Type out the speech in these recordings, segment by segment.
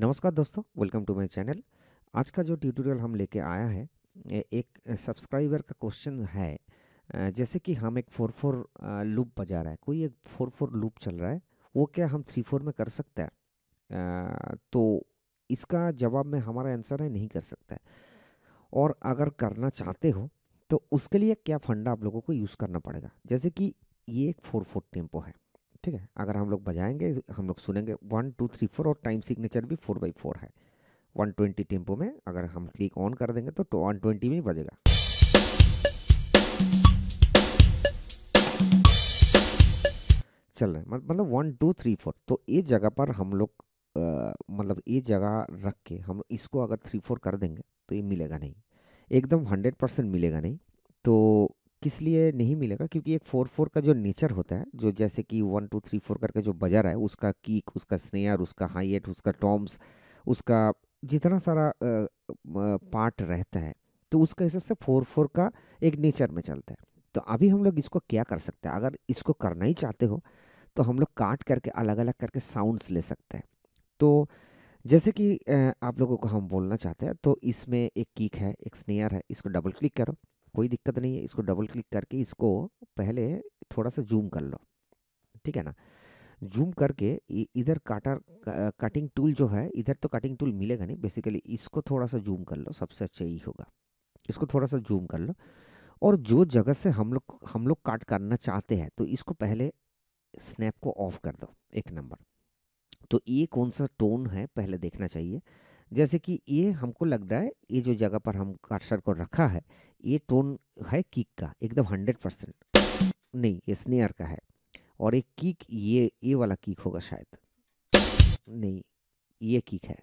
नमस्कार दोस्तों welcome to my channel आज का जो ट्यूटोरियल हम लेके आया है एक सब्सक्राइबर का क्वेश्चन है जैसे कि हम एक फोर फोर लूप बजा रहा है कोई एक फोर फोर लूप चल रहा है वो क्या हम थ्री फोर में कर सकते हैं तो इसका जवाब में हमारा आंसर है नहीं कर सकता है और अगर करना चाहते हो तो उसके लिए क्या फंडा आप लोगों को यूज़ करना पड़ेगा जैसे कि ये एक फोर फोर टेम्पो है ठीक है अगर हम लोग बजाएंगे हम लोग सुनेंगे वन टू थ्री फोर और टाइम सिग्नेचर भी फोर बाई फोर है वन ट्वेंटी टेम्पो में अगर हम क्लिक ऑन कर देंगे तो वन ट्वेंटी में बजेगा चल रहे हैं मतलब वन टू थ्री फोर तो ये जगह पर हम लोग मतलब ये जगह रख के हम इसको अगर थ्री फोर कर देंगे तो ये मिलेगा नहीं एकदम हंड्रेड परसेंट मिलेगा नहीं तो किस लिए नहीं मिलेगा क्योंकि एक फोर फोर का जो नेचर होता है जो जैसे कि वन टू थ्री फोर करके जो बजा रहा है उसका कीक उसका स्नेयर उसका एट उसका टॉम्स उसका जितना सारा पार्ट रहता है तो उसका हिसाब से फोर फोर का एक नेचर में चलता है तो अभी हम लोग इसको क्या कर सकते हैं अगर इसको करना ही चाहते हो तो हम लोग काट करके अलग अलग करके साउंड्स ले सकते हैं तो जैसे कि आप लोगों को हम बोलना चाहते हैं तो इसमें एक कीक है एक स्नेयर है इसको डबल क्लिक करो कोई दिक्कत नहीं है इसको डबल क्लिक करके इसको पहले थोड़ा सा जूम कर लो ठीक है ना जूम करके इधर काटर कटिंग टूल जो है इधर तो कटिंग टूल मिलेगा नहीं बेसिकली इसको थोड़ा सा जूम कर लो सबसे अच्छा यही होगा इसको थोड़ा सा जूम कर लो और जो जगह से हम लोग हम लोग काट करना चाहते हैं तो इसको पहले स्नैप को ऑफ कर दो एक नंबर तो ये कौन सा टोन है पहले देखना चाहिए जैसे कि ये हमको लग रहा है ये जो जगह पर हम काटसर को रखा है ये टोन है किक का एकदम हंड्रेड परसेंट नहीं ये स्नेयर का है और एक किक ये ये वाला किक होगा शायद नहीं ये किक है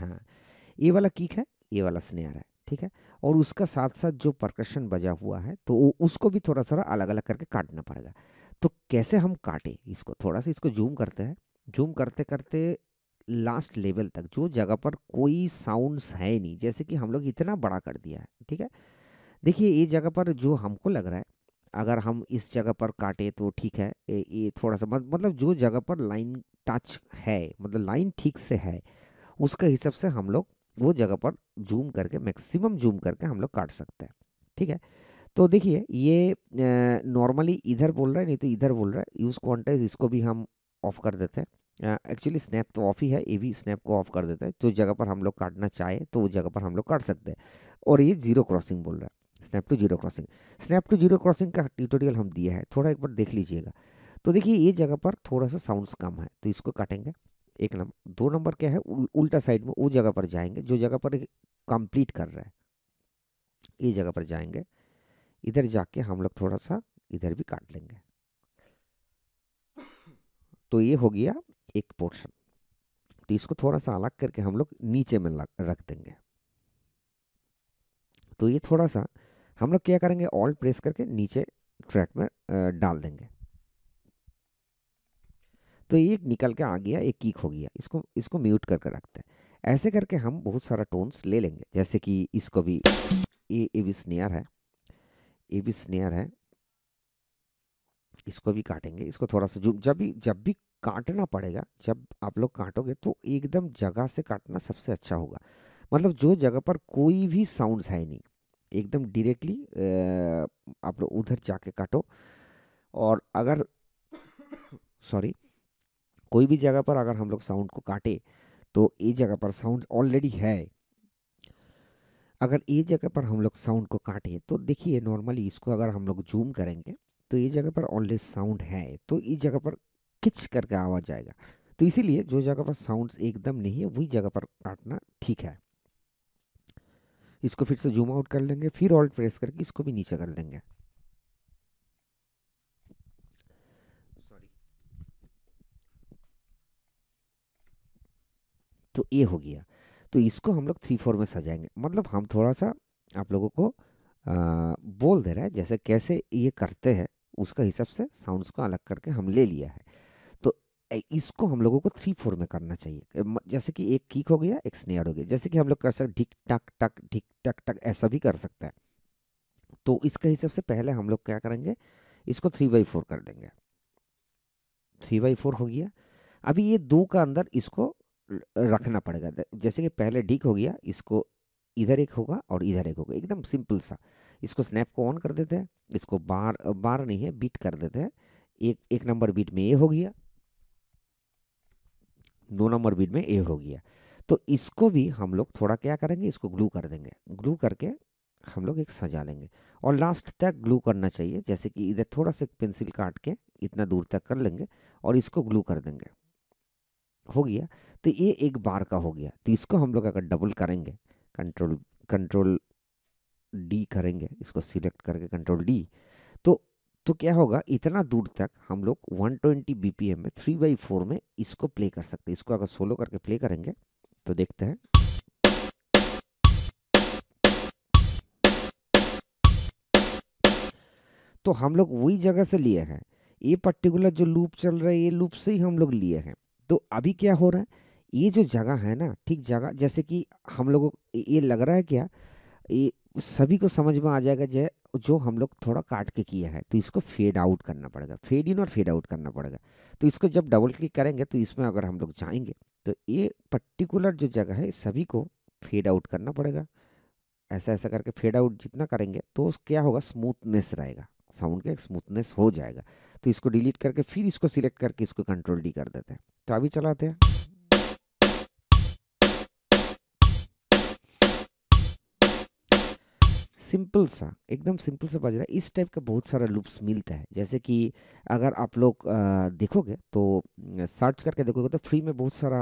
हाँ ये वाला किक है ये वाला स्नेयर है ठीक है और उसका साथ साथ जो प्रकर्शन बजा हुआ है तो उसको भी थोड़ा थोड़ा अलग अलग करके काटना पड़ेगा तो कैसे हम काटें इसको थोड़ा सा इसको जूम करते हैं जूम करते करते लास्ट लेवल तक जो जगह पर कोई साउंड्स है नहीं जैसे कि हम लोग इतना बड़ा कर दिया है ठीक है देखिए ये जगह पर जो हमको लग रहा है अगर हम इस जगह पर काटे तो ठीक है ये थोड़ा सा मतलब जो जगह पर लाइन टच है मतलब लाइन ठीक से है उसके हिसाब से हम लोग वो जगह पर जूम करके मैक्सिमम जूम करके हम लोग काट सकते हैं ठीक है तो देखिए ये नॉर्मली इधर बोल रहा है नहीं तो इधर बोल रहा है यूज़ क्वांटाइज इसको भी हम ऑफ कर देते हैं एक्चुअली स्नैप तो ऑफ ही है ए वी स्नैप को ऑफ कर देता है जो जगह पर हम लोग काटना चाहें तो उस जगह पर हम लोग काट सकते हैं और ये जीरो क्रॉसिंग बोल रहा है snap to zero crossing snap to zero crossing का ट्यूटोरियल हम दिया है थोड़ा एक बार देख लीजिएगा तो देखिए ये जगह पर थोड़ा सा साउंड्स कम है तो इसको काटेंगे एक नंबर दो नंबर क्या है उल, उल्टा साइड में वो जगह पर जाएंगे जो जगह पर कंप्लीट कर रहा है ये जगह पर जाएंगे इधर जाके हम लोग थोड़ा सा इधर भी काट लेंगे तो ये हो गया एक पोर्शन तो इसको थोड़ा सा अलग करके हम लोग नीचे में रख देंगे तो ये थोड़ा सा हम लोग क्या करेंगे ऑल प्रेस करके नीचे ट्रैक में डाल देंगे तो ये निकल के आ गया एक कीक हो गया इसको इसको म्यूट करके रखते हैं ऐसे करके हम बहुत सारा टोन्स ले लेंगे जैसे कि इसको भी ये ए भी स्नेयर है ए बी स्नेयर है इसको भी काटेंगे इसको थोड़ा सा जब भी जब भी काटना पड़ेगा जब आप लोग काटोगे तो एकदम जगह से काटना सबसे अच्छा होगा मतलब जो जगह पर कोई भी साउंड्स है नहीं एकदम डायरेक्टली आप लोग उधर जाके काटो और अगर सॉरी कोई भी जगह पर अगर हम लोग साउंड को काटे तो ये जगह पर साउंड ऑलरेडी है अगर ये जगह पर हम लोग साउंड को काटें तो देखिए नॉर्मली इसको अगर हम लोग जूम करेंगे तो ये जगह पर ऑलरेडी साउंड है तो इस जगह पर किच करके आवाज़ आएगा तो इसीलिए जो जगह पर साउंड्स एकदम नहीं है वही जगह पर काटना ठीक है इसको फिर से जूम आउट कर लेंगे फिर ऑल्ट प्रेस करके इसको भी नीचे कर लेंगे सॉरी तो ये हो गया तो इसको हम लोग थ्री फोर में सजाएंगे मतलब हम थोड़ा सा आप लोगों को आ, बोल दे रहे हैं जैसे कैसे ये करते हैं उसका हिसाब से साउंड्स को अलग करके हम ले लिया है इसको हम लोगों को थ्री फोर में करना चाहिए जैसे कि एक किक हो गया एक स्नेयर हो गया जैसे कि हम लोग कर सकते ढिक टक टक ढिक टक टक ऐसा भी कर सकते हैं तो इसके हिसाब से पहले हम लोग क्या करेंगे इसको थ्री बाई फोर कर देंगे थ्री बाई फोर हो गया अभी ये दो का अंदर इसको रखना पड़ेगा जैसे कि पहले ढिक हो गया इसको इधर एक होगा और इधर एक होगा एकदम सिंपल सा इसको स्नैप को ऑन कर देते हैं इसको बार बार नहीं है बीट कर देते हैं एक एक नंबर बीट में ये हो गया दो नंबर बीज में ए हो गया तो इसको भी हम लोग थोड़ा क्या करेंगे इसको ग्लू कर देंगे ग्लू करके हम लोग एक सजा लेंगे और लास्ट तक ग्लू करना चाहिए जैसे कि इधर थोड़ा सा पेंसिल काट के इतना दूर तक कर लेंगे और इसको ग्लू कर देंगे हो गया तो ये एक बार का हो गया तो इसको हम लोग अगर डबल करेंगे कंट्रोल कंट्रोल डी करेंगे इसको सिलेक्ट करके कंट्रोल डी तो तो क्या होगा इतना दूर तक हम लोग 120 बीपीएम में थ्री बाई फोर में इसको प्ले कर सकते हैं इसको अगर सोलो करके प्ले करेंगे तो देखते हैं तो हम लोग वही जगह से लिए हैं ये पर्टिकुलर जो लूप चल रहा है ये लूप से ही हम लोग लिए हैं तो अभी क्या हो रहा है ये जो जगह है ना ठीक जगह जैसे कि हम लोगों को ये लग रहा है क्या ये सभी को समझ में आ जाएगा जय जो हम लोग थोड़ा काट के किया है तो इसको फेड आउट करना पड़ेगा फेड इन और फेड आउट करना पड़ेगा तो इसको जब डबल क्लिक करेंगे तो इसमें अगर हम लोग जाएंगे तो ये पर्टिकुलर जो जगह है सभी को फेड आउट करना पड़ेगा ऐसा ऐसा करके फेड आउट जितना करेंगे तो क्या होगा स्मूथनेस रहेगा साउंड का एक स्मूथनेस हो जाएगा तो इसको डिलीट करके फिर इसको सिलेक्ट करके इसको कंट्रोल डी कर देते हैं तो अभी चलाते हैं सिंपल सा एकदम सिंपल सा बज रहा है इस टाइप का बहुत सारा लूप्स मिलता है जैसे कि अगर आप लोग देखोगे तो सर्च करके देखोगे तो फ्री में बहुत सारा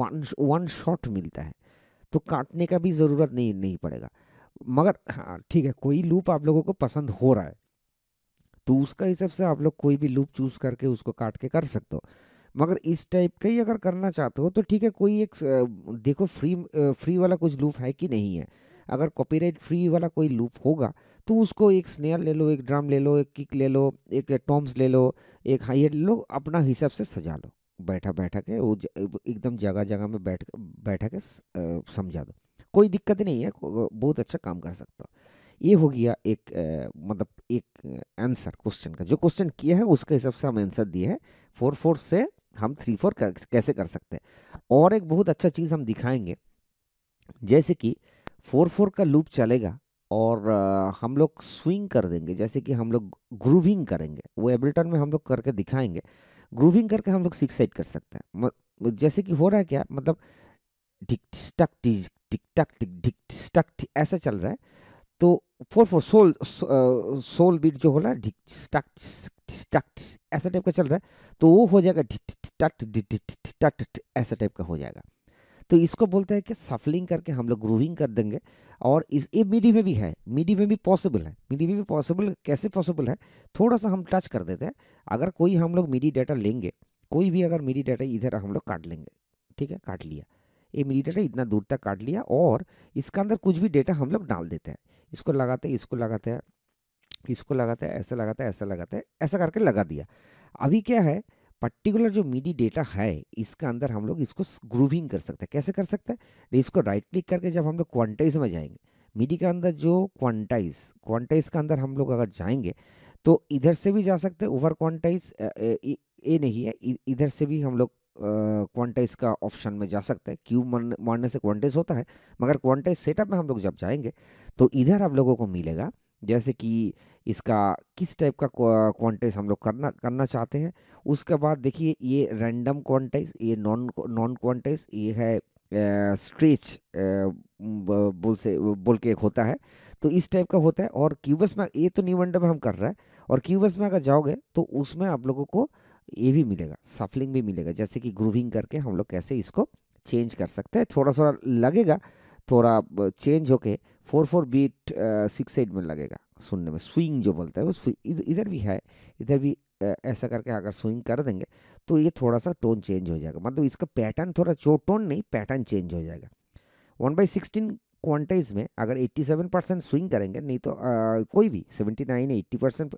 वन वन शॉट मिलता है तो काटने का भी ज़रूरत नहीं नहीं पड़ेगा मगर हाँ ठीक है कोई लूप आप लोगों को पसंद हो रहा है तो उसका हिसाब से आप लोग कोई भी लूप चूज़ करके उसको काट के कर सकते हो मगर इस टाइप का ही अगर करना चाहते हो तो ठीक है कोई एक देखो फ्री फ्री वाला कुछ लूप है कि नहीं है अगर कॉपीराइट फ्री वाला कोई लूप होगा तो उसको एक स्नेयर ले लो एक ड्रम ले लो एक किक ले लो एक टॉम्स ले लो एक हाइट ले लो अपना हिसाब से सजा लो बैठा बैठा के वो एकदम जगह जगह में बैठ बैठा के समझा दो कोई दिक्कत नहीं है बहुत अच्छा काम कर सकता हो ये हो गया एक आ, मतलब एक आंसर क्वेश्चन का जो क्वेश्चन किया है उसके हिसाब से हम आंसर दिए हैं फोर फोर से हम थ्री फोर कैसे कर सकते हैं और एक बहुत अच्छा चीज़ हम दिखाएंगे जैसे कि फोर फोर का लूप चलेगा और हम लोग स्विंग कर देंगे जैसे कि हम लोग ग्रूविंग करेंगे वो एबल्टन में हम लोग करके दिखाएंगे ग्रूविंग करके हम लोग सिक्स साइड कर सकते हैं जैसे कि हो रहा है क्या मतलब टिक टक टिक टिक टक टिक ढिक टक ऐसा चल रहा है तो four four soul soul beat जो हो रहा है ढिक टक टक ऐसा टाइप का चल रहा है तो वो हो जाएगा ढिक टक टक ऐसा टाइप का हो जाएगा तो इसको बोलते हैं कि सफलिंग करके हम लोग ग्रूविंग कर देंगे और इस ये मीडी में भी है मीडी में भी पॉसिबल है मीडी में भी पॉसिबल कैसे पॉसिबल है थोड़ा सा हम टच कर देते हैं अगर कोई हम लोग मीडी डाटा लेंगे कोई भी अगर मिडी डाटा इधर हम लोग काट लेंगे ठीक है काट लिया ये मीडी डाटा इतना दूर तक काट लिया और इसका अंदर कुछ भी डेटा हम लोग डाल देते हैं इसको लगाते हैं इसको लगाते हैं इसको लगाते हैं ऐसे लगाते हैं ऐसे लगाते हैं ऐसा करके लगा दिया अभी क्या है पर्टिकुलर जो मीडी डेटा है इसका अंदर हम लोग इसको ग्रूविंग कर सकते हैं कैसे कर सकते हैं इसको राइट क्लिक करके जब हम लोग क्वांटाइज में जाएंगे मीडी के अंदर जो क्वांटाइज क्वांटाइज का अंदर हम लोग अगर जाएंगे तो इधर से भी जा सकते हैं ओवर क्वांटाइज ये नहीं है इधर से भी हम लोग क्वांटाइज का ऑप्शन में जा सकते हैं क्यूब मारने से क्वांटाइज होता है मगर क्वांटाइज सेटअप में हम लोग जब जाएंगे तो इधर आप लोगों को मिलेगा जैसे कि इसका किस टाइप का क्वांटाइज हम लोग करना करना चाहते हैं उसके बाद देखिए ये रैंडम क्वांटाइज ये नॉन नॉन क्वांटाइज ये है स्ट्रेच बोल से बोल के एक होता है तो इस टाइप का होता है और क्यूबस में ये तो न्यू में हम कर रहे हैं और क्यूबस में अगर जाओगे तो उसमें आप लोगों को ये भी मिलेगा सफलिंग भी मिलेगा जैसे कि ग्रूविंग करके हम लोग कैसे इसको चेंज कर सकते हैं थोड़ा थोड़ा लगेगा थोड़ा चेंज होके four four beat six eight में लगेगा सुनने में स्विंग जो बोलता है वो इधर भी है इधर भी ऐसा करके अगर स्विंग कर देंगे तो ये थोड़ा सा टोन चेंज हो जाएगा मतलब इसका पैटर्न थोड़ा चो टोन नहीं पैटर्न चेंज हो जाएगा वन बाई सिक्सटीन क्वान्टाइज में अगर 87 परसेंट स्विंग करेंगे नहीं तो आ, कोई भी 79 एट्टी परसेंट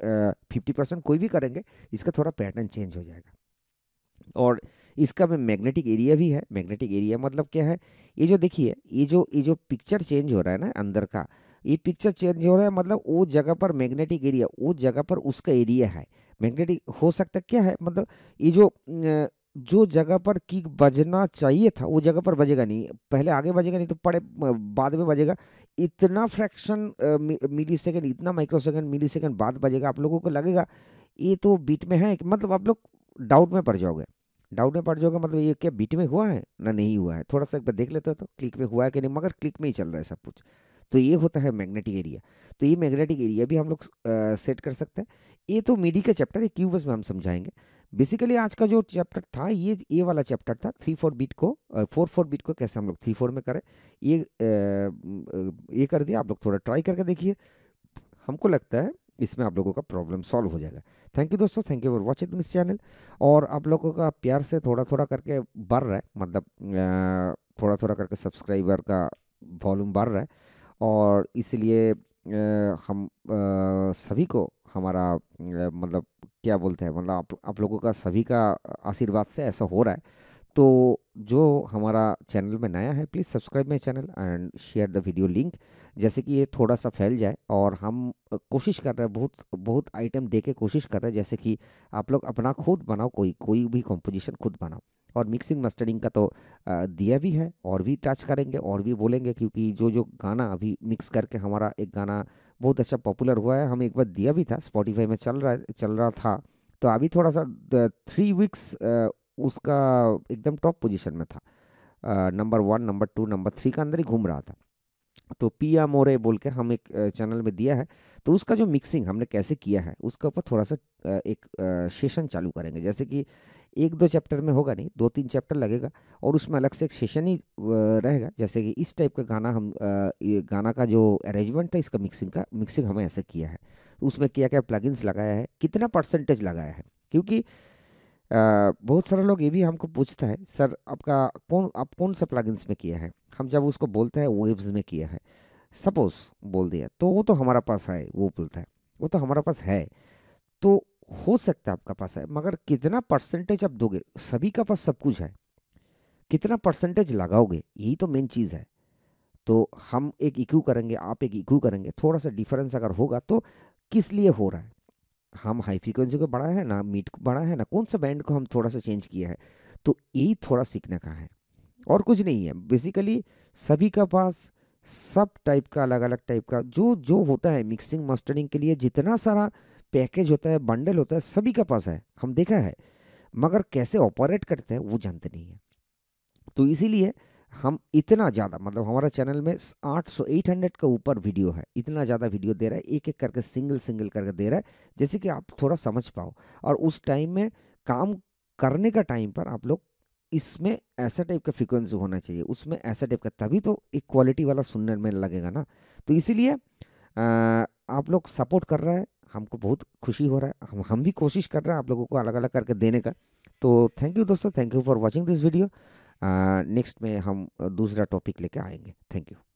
फिफ्टी परसेंट कोई भी करेंगे इसका थोड़ा पैटर्न चेंज हो जाएगा और इसका भी मैग्नेटिक एरिया भी है मैग्नेटिक एरिया मतलब क्या है ये जो देखिए ये जो ये जो पिक्चर चेंज हो रहा है ना अंदर का ये पिक्चर चेंज हो रहा है मतलब वो जगह पर मैग्नेटिक एरिया वो जगह पर उसका एरिया है मैग्नेटिक हो सकता क्या है मतलब ये जो जो जगह पर किक बजना चाहिए था वो जगह पर बजेगा नहीं पहले आगे बजेगा नहीं तो पड़े बाद में बजेगा इतना फ्रैक्शन मिली सेकेंड इतना माइक्रो सेकेंड मिली सेकेंड बाद बजेगा आप लोगों को लगेगा ये तो बीट में है मतलब आप लोग डाउट में पड़ जाओगे डाउट में पड़ जाओगे मतलब ये क्या बीट में हुआ है ना नहीं हुआ है थोड़ा सा एक बार देख लेते हो तो क्लिक में हुआ है कि नहीं मगर क्लिक में ही चल रहा है सब कुछ तो ये होता है मैग्नेटिक एरिया तो ये मैग्नेटिक एरिया भी हम लोग सेट कर सकते हैं ये तो मीडी का चैप्टर है क्यूबस में हम समझाएंगे बेसिकली आज का जो चैप्टर था ये ए वाला चैप्टर था थ्री फोर बीट को फोर फोर बीट को कैसे हम लोग थ्री फोर में करें ये ये कर दिया आप लोग थोड़ा ट्राई करके देखिए हमको लगता है इसमें आप लोगों का प्रॉब्लम सॉल्व हो जाएगा थैंक यू दोस्तों thank you for watching this channel और आप लोगों का प्यार से थोड़ा थोड़ा करके बढ़ रहा है मतलब थोड़ा थोड़ा करके सब्सक्राइबर का वॉल्यूम बढ़ रहा है और इसलिए हम सभी को हमारा मतलब क्या बोलते हैं मतलब आप आप लोगों का सभी का आशीर्वाद से ऐसा हो रहा है तो जो हमारा चैनल में नया है please subscribe my channel and share the video link जैसे कि ये थोड़ा सा फैल जाए और हम कोशिश कर रहे हैं बहुत बहुत आइटम दे के कोशिश कर रहे हैं जैसे कि आप लोग अपना खुद बनाओ कोई कोई भी कॉम्पोजिशन खुद बनाओ और मिक्सिंग मस्टरिंग का तो दिया भी है और भी टच करेंगे और भी बोलेंगे क्योंकि जो जो गाना अभी मिक्स करके हमारा एक गाना बहुत अच्छा पॉपुलर हुआ है हमें एक बार दिया भी था स्पॉटीफाई में चल रहा चल रहा था तो अभी थोड़ा सा थ्री वीक्स उसका एकदम टॉप पोजीशन में था number one number two number three का अंदर ही घूम रहा था तो पिया मोरे बोल के हम एक चैनल में दिया है तो उसका जो मिक्सिंग हमने कैसे किया है उसके ऊपर थोड़ा सा एक सेशन चालू करेंगे जैसे कि एक दो चैप्टर में होगा नहीं दो तीन चैप्टर लगेगा और उसमें अलग से एक सेशन ही रहेगा जैसे कि इस टाइप का गाना हम गाना का जो अरेंजमेंट था इसका मिक्सिंग का मिक्सिंग हमें ऐसे किया है उसमें क्या क्या प्लगइन्स लगाया है कितना परसेंटेज लगाया है क्योंकि बहुत सारे लोग ये भी हमको पूछता है सर आपका कौन आप कौन सा प्लगइन्स में किया है हम जब उसको बोलते हैं वेब्स में किया है सपोज बोल दिया तो वो तो हमारा पास है वो बोलता है वो तो हमारा पास है तो हो सकता है आपका पास है मगर कितना परसेंटेज आप दोगे सभी का पास सब कुछ है कितना परसेंटेज लगाओगे यही तो मेन चीज़ है तो हम एक इक्यू करेंगे आप एक इक्यू करेंगे थोड़ा सा डिफरेंस अगर होगा तो किस लिए हो रहा है हम हाई फ्रीक्वेंसी को बढ़ाया है ना मीट को बढ़ाया है ना कौन सा बैंड को हम थोड़ा सा चेंज किया है तो यही थोड़ा सीखने का है और कुछ नहीं है बेसिकली सभी का पास सब टाइप का अलग अलग टाइप का जो जो होता है मिक्सिंग मास्टरिंग के लिए जितना सारा पैकेज होता है बंडल होता है सभी का पास है हम देखा है मगर कैसे ऑपरेट करते हैं वो जानते नहीं है तो इसीलिए हम इतना ज़्यादा मतलब हमारा चैनल में 800 800 के ऊपर वीडियो है इतना ज़्यादा वीडियो दे रहा है एक एक करके सिंगल सिंगल करके दे रहा है जैसे कि आप थोड़ा समझ पाओ और उस टाइम में काम करने का टाइम पर आप लोग इसमें ऐसा टाइप का फ्रिक्वेंसी होना चाहिए उसमें ऐसा टाइप का तभी तो एक क्वालिटी वाला सुनने में लगेगा ना तो इसीलिए आप लोग सपोर्ट कर रहा है हमको बहुत खुशी हो रहा है हम हम भी कोशिश कर रहे हैं आप लोगों को अलग अलग करके देने का तो थैंक यू दोस्तों thank you for watching this video next में हम दूसरा टॉपिक लेके आएंगे थैंक यू